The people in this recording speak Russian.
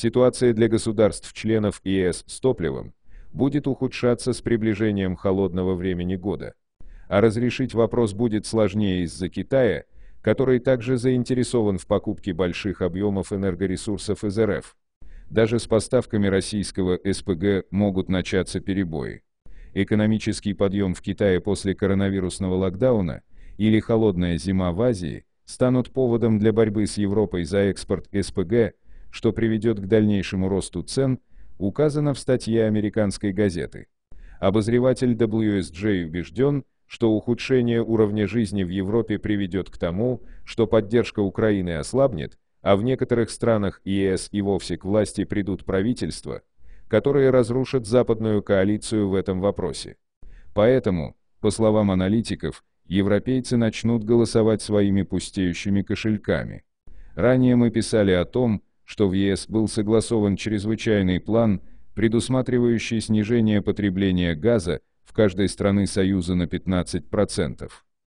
Ситуация для государств-членов ЕС с топливом будет ухудшаться с приближением холодного времени года. А разрешить вопрос будет сложнее из-за Китая, который также заинтересован в покупке больших объемов энергоресурсов из РФ. Даже с поставками российского СПГ могут начаться перебои. Экономический подъем в Китае после коронавирусного локдауна или холодная зима в Азии станут поводом для борьбы с Европой за экспорт СПГ что приведет к дальнейшему росту цен, указано в статье американской газеты. Обозреватель WSJ убежден, что ухудшение уровня жизни в Европе приведет к тому, что поддержка Украины ослабнет, а в некоторых странах ЕС и вовсе к власти придут правительства, которые разрушат западную коалицию в этом вопросе. Поэтому, по словам аналитиков, европейцы начнут голосовать своими пустеющими кошельками. Ранее мы писали о том, что в ЕС был согласован чрезвычайный план, предусматривающий снижение потребления газа в каждой страны Союза на 15%.